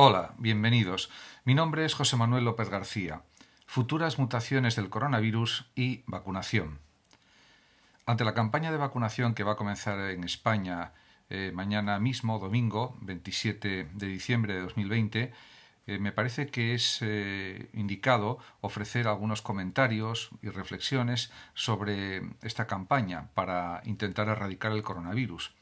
Hola, bienvenidos. Mi nombre es José Manuel López García. Futuras mutaciones del coronavirus y vacunación. Ante la campaña de vacunación que va a comenzar en España eh, mañana mismo, domingo 27 de diciembre de 2020, eh, me parece que es eh, indicado ofrecer algunos comentarios y reflexiones sobre esta campaña para intentar erradicar el coronavirus.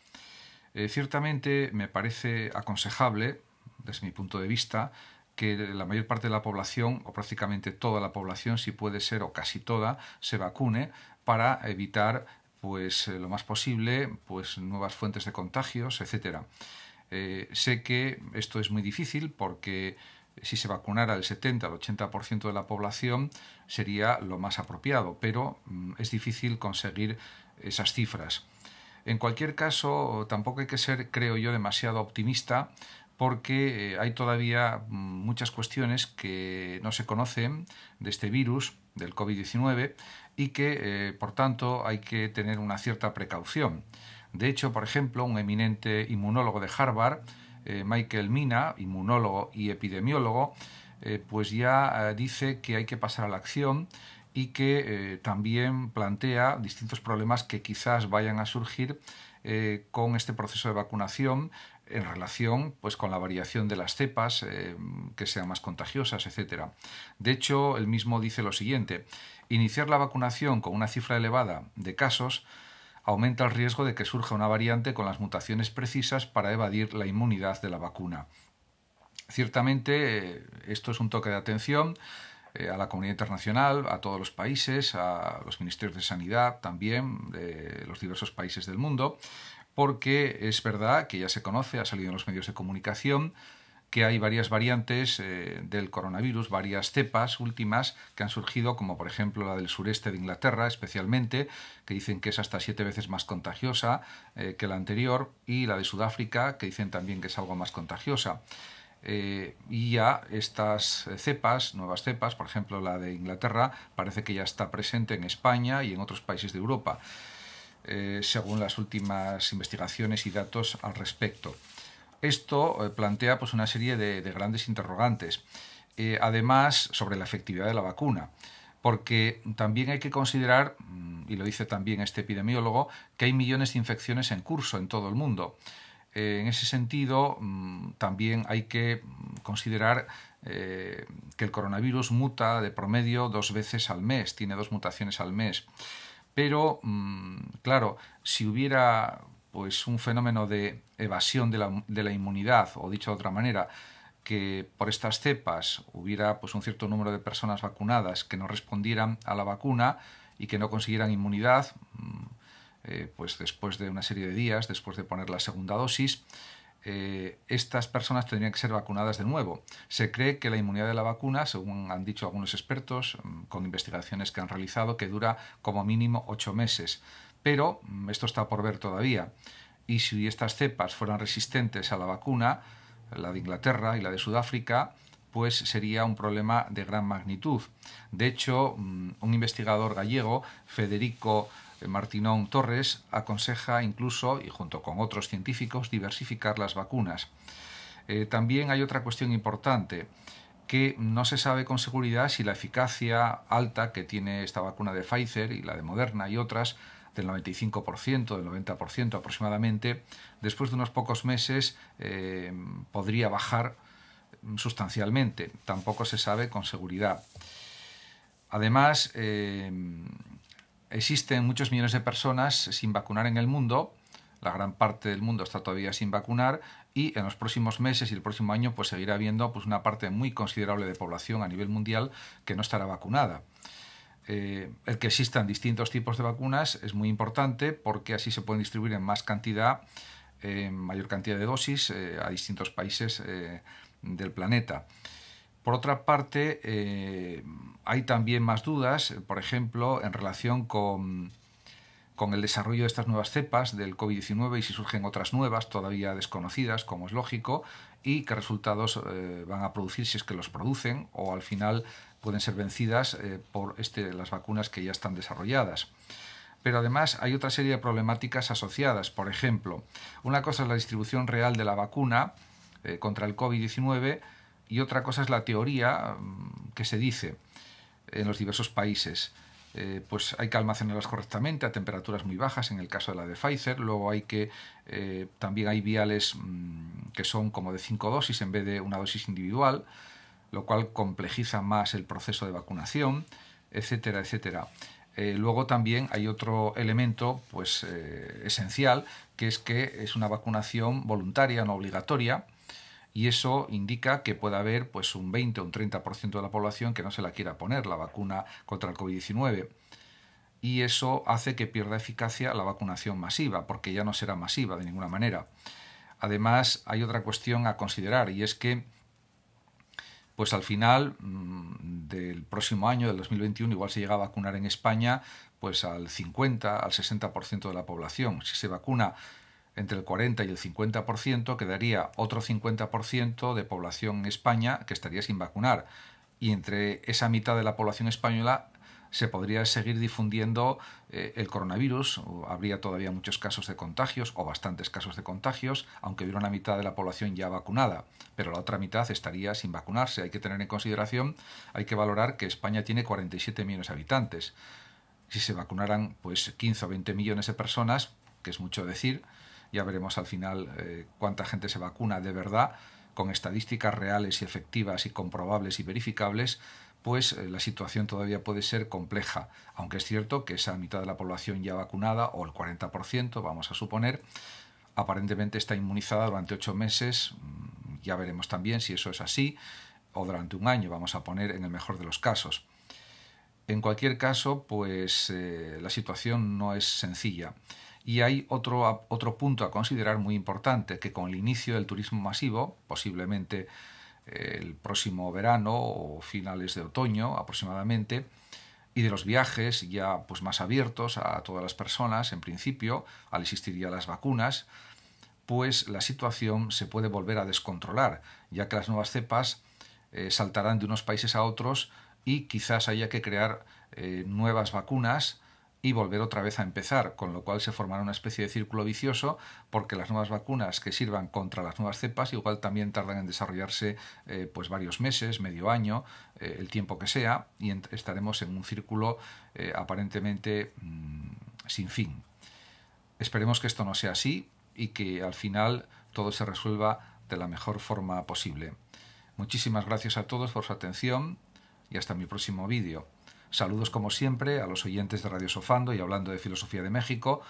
ciertamente me parece aconsejable desde mi punto de vista, que la mayor parte de la población, o prácticamente toda la población, si puede ser, o casi toda, se vacune para evitar pues eh, lo más posible pues nuevas fuentes de contagios, etcétera. Eh, sé que esto es muy difícil porque si se vacunara el 70 al 80% de la población sería lo más apropiado, pero mm, es difícil conseguir esas cifras. En cualquier caso, tampoco hay que ser, creo yo, demasiado optimista porque eh, hay todavía mm, muchas cuestiones que no se conocen de este virus, del COVID-19, y que, eh, por tanto, hay que tener una cierta precaución. De hecho, por ejemplo, un eminente inmunólogo de Harvard, eh, Michael Mina, inmunólogo y epidemiólogo, pues ya dice que hay que pasar a la acción y que también plantea distintos problemas que quizás vayan a surgir con este proceso de vacunación en relación pues, con la variación de las cepas, eh, que sean más contagiosas, etc. De hecho, el mismo dice lo siguiente, iniciar la vacunación con una cifra elevada de casos aumenta el riesgo de que surja una variante con las mutaciones precisas para evadir la inmunidad de la vacuna. Ciertamente, eh, esto es un toque de atención eh, a la comunidad internacional, a todos los países, a los ministerios de sanidad también, de los diversos países del mundo, porque es verdad que ya se conoce, ha salido en los medios de comunicación, que hay varias variantes eh, del coronavirus, varias cepas últimas que han surgido, como por ejemplo la del sureste de Inglaterra especialmente, que dicen que es hasta siete veces más contagiosa eh, que la anterior, y la de Sudáfrica, que dicen también que es algo más contagiosa. Eh, y ya estas cepas, nuevas cepas, por ejemplo la de Inglaterra, parece que ya está presente en España y en otros países de Europa. Eh, según las últimas investigaciones y datos al respecto. Esto eh, plantea pues, una serie de, grandes interrogantes, eh, además sobre la efectividad de la vacuna, porque también hay que considerar, mm, y lo dice también este epidemiólogo, que hay millones de infecciones en curso en todo el mundo. En ese sentido, mm, también hay que mm, considerar que el coronavirus muta de promedio dos veces al mes, tiene dos mutaciones al mes. Pero, mm, claro, si hubiera pues un fenómeno de evasión de la, inmunidad, o dicho de otra manera, que por estas cepas hubiera pues un cierto número de personas vacunadas que no respondieran a la vacuna y que no consiguieran inmunidad, mm, eh, pues después de una serie de días, después de poner la segunda dosis, eh, estas personas tendrían que ser vacunadas de nuevo. Se cree que la inmunidad de la vacuna, según han dicho algunos expertos, mm, con investigaciones que han realizado, que dura como mínimo ocho meses. Pero mm, esto está por ver todavía. Y si estas cepas fueran resistentes a la vacuna, la de Inglaterra y la de Sudáfrica, pues sería un problema de gran magnitud. De hecho, mm, un investigador gallego, Federico eh, Martinón Torres aconseja incluso, y junto con otros científicos, diversificar las vacunas. Eh, también hay otra cuestión importante, que no se sabe con seguridad si la eficacia alta que tiene esta vacuna de Pfizer y la de Moderna y otras, del 95%, del 90% aproximadamente, después de unos pocos meses eh, podría bajar sustancialmente. Tampoco se sabe con seguridad. Además, Existen muchos millones de personas sin vacunar en el mundo, la gran parte del mundo está todavía sin vacunar y en los próximos meses y el próximo año pues seguirá habiendo pues una parte muy considerable de población a nivel mundial que no estará vacunada. Eh, el que existan distintos tipos de vacunas es muy importante porque así se pueden distribuir en más cantidad, mayor cantidad de dosis eh, a distintos países eh, del planeta. Por otra parte, eh, hay también más dudas, por ejemplo, en relación con, el desarrollo de estas nuevas cepas del COVID-19 y si surgen otras nuevas todavía desconocidas, como es lógico, y qué resultados eh, van a producir si es que los producen o al final pueden ser vencidas eh, por este, las vacunas que ya están desarrolladas pero además hay otra serie de problemáticas asociadas. Por ejemplo, una cosa es la distribución real de la vacuna contra el COVID-19 y otra cosa es la teoría mm, que se dice en los diversos países. Eh, pues hay que almacenarlas correctamente a temperaturas muy bajas, en el caso de la de Pfizer. Luego hay que, eh, también hay viales mm, que son como de cinco dosis en vez de una dosis individual, lo cual complejiza más el proceso de vacunación, etcétera, etcétera. Eh, luego también hay otro elemento pues, esencial, que es que es una vacunación voluntaria, no obligatoria, y eso indica que puede haber pues un 20 o un 30% de la población que no se la quiera poner la vacuna contra el COVID-19 y eso hace que pierda eficacia la vacunación masiva porque ya no será masiva de ninguna manera. Además, hay otra cuestión a considerar y es que pues al final mm, del próximo año, del 2021, igual se llega a vacunar en España pues al 50, al 60% de la población. Si se vacuna entre el 40 y el 50%, quedaría otro 50% de población en España que estaría sin vacunar. Y entre esa mitad de la población española se podría seguir difundiendo eh, el coronavirus, habría todavía muchos casos de contagios o bastantes casos de contagios, aunque hubiera una mitad de la población ya vacunada, pero la otra mitad estaría sin vacunarse. Hay que tener en consideración, hay que valorar que España tiene 47 millones de habitantes. Si se vacunaran pues 15 o 20 millones de personas, que es mucho decir, ya veremos al final eh, cuánta gente se vacuna de verdad, con estadísticas reales y efectivas y comprobables y verificables, pues eh, la situación todavía puede ser compleja, aunque es cierto que esa mitad de la población ya vacunada, o el 40%, vamos a suponer, aparentemente está inmunizada durante ocho meses, mm, ya veremos también si eso es así, o durante un año, vamos a poner en el mejor de los casos. En cualquier caso, pues eh, la situación no es sencilla. Y hay otro, otro punto a considerar muy importante, que con el inicio del turismo masivo, posiblemente eh, el próximo verano o finales de otoño aproximadamente, y de los viajes ya pues más abiertos a todas las personas, en principio, al existir ya las vacunas, pues la situación se puede volver a descontrolar, ya que las nuevas cepas eh, saltarán de unos países a otros y quizás haya que crear eh, nuevas vacunas y volver otra vez a empezar, con lo cual se formará una especie de círculo vicioso porque las nuevas vacunas que sirvan contra las nuevas cepas igual también tardan en desarrollarse eh, pues varios meses, medio año, eh, el tiempo que sea, y estaremos en un círculo eh, aparentemente mm, sin fin. Esperemos que esto no sea así y que al final todo se resuelva de la mejor forma posible. Muchísimas gracias a todos por su atención y hasta mi próximo vídeo. Saludos como siempre a los oyentes de Radio Sofando y hablando de filosofía de México.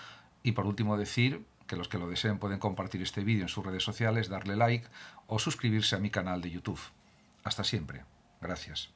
Y por último decir que los que lo deseen pueden compartir este vídeo en sus redes sociales, darle like o suscribirse a mi canal de YouTube. Hasta siempre. Gracias.